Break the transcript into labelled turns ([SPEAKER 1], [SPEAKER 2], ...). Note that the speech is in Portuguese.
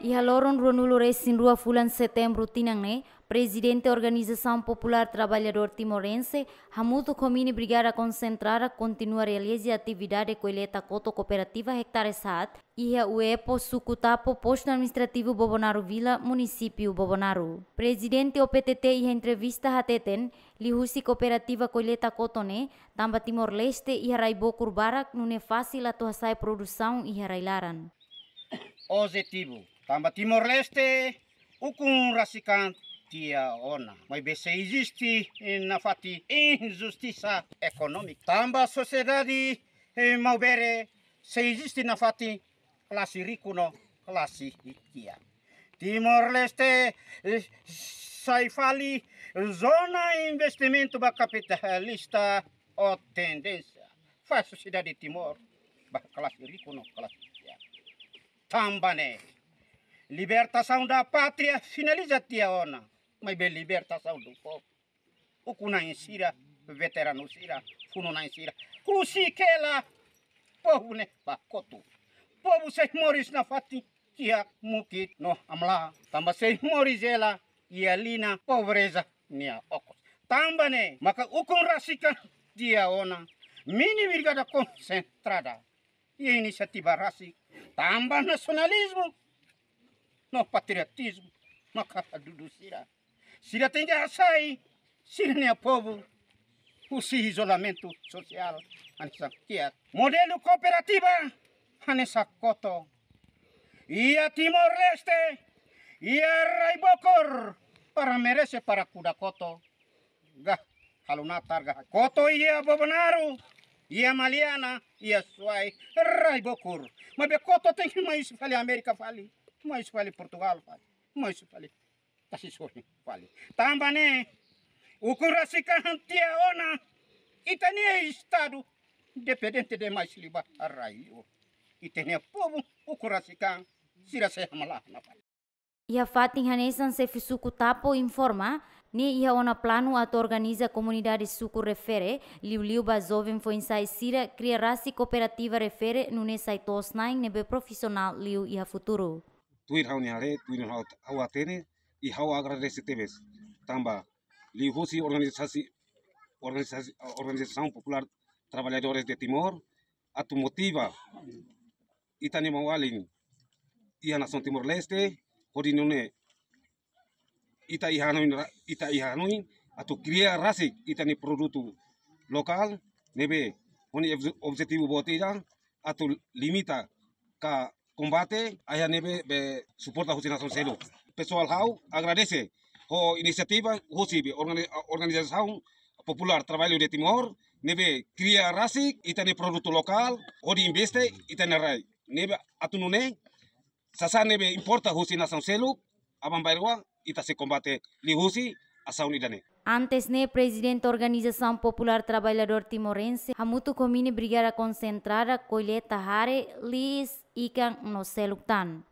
[SPEAKER 1] Ia lorong 2 lulure sin 2 bulan September tinang Presidente da Organização Popular Trabalhador Timorense, Hamuto Comini Brigada a continua a realizar atividade coleta coto cooperativa Hectare Saat e a UEPO Sucutapo Posto Administrativo Bobonaro Vila, Município Bobonaro. Presidente do PTT e entrevista Hateten, Lihusi Cooperativa Coleta Cotone, Tamba Timor-Leste e Raibo no Nune Fácil Atuaçai Produção e Railaran.
[SPEAKER 2] Objetivo, Tamba Timor-Leste, Ukun Rasikant, Tia ona mwebese izisti nafati injustiça econômica tamba sociedade maubere se izisti nafati klasi rikuno klasi hikia Timor Leste e, sai fali zona investimento ba kapitalista o tendência faz sociedade Timor ba klasi rikuno klasi hikia tamba ne libertação da pátria finaliza tia ona mas bem libertação do povo. O Kunai Sira, veterano Sira, Fununai Sira, Kusikela, povo ne Povo seis moris na fati, kia mukit no amla. Tamba seis moris ela, e ali na pobreza, nia ocos. Tamba ne, maka ukun rasikan, dia ona. Mini brigada concentrada e a iniciativa raci, tamba nacionalismo, no patriotismo, macaca do Ducirá. Síria tem guerra a se Síria nem é povo. O si isolamento social. Modelo cooperativa. Anessa coto. E a Timor-Leste. E a Raibocor. Para merecer para Kudakoto. Gah. Haluna targa. Koto e a Bobonaro. E a Maliana. E a Suai. Raibocor. Mas Bekoto tem que mais falar América, fale. Mais fale Portugal, fale. Mais fale tasi sori pali. Tambane ukurasika hantia ona itania estado dependente de mais liba raio. Itania povo ukurasika sirase hamala na
[SPEAKER 1] E a Fatin Hanesan se fisuku tapo informa ni ia ona plano ato organiza comunidade suku refere liu liu bazoven foi insai sira cria rasi cooperativa refere nune sai tosnaing nebe profissional liu ia futuro.
[SPEAKER 3] Tuir hau ni hare, tuir hau awatene, y how agradeceteves. Tamba, Lihusi, organización, organización, organización Popular trabajadores de Timor, a motiva, Atumotiva, Itanimawalin, y a Nación Timor-Leste, Corinune, Ita Ihanuin, Ita Ihanuin, Atu Cria Rasik, Itani Producto Local, Nebe, un Objetivo Botella, tu Limita, Ka Combate, Aya Nebe, Suporta Jusinación Celo. pessoal Rau agradece a iniciativa Rosibe, organização popular trabalho de Timor, nebe cria raci e tem produto local, onde investe e tem rai. Nebe atunune, sasa nebe importa São nação a abambairwa e tá se combate li Rusi ação unidade.
[SPEAKER 1] Antes ne presidente da Organização Popular Trabalhador Timorense, Hamutu Comini brigara concentrada colheta hare lis ikan no seluktan.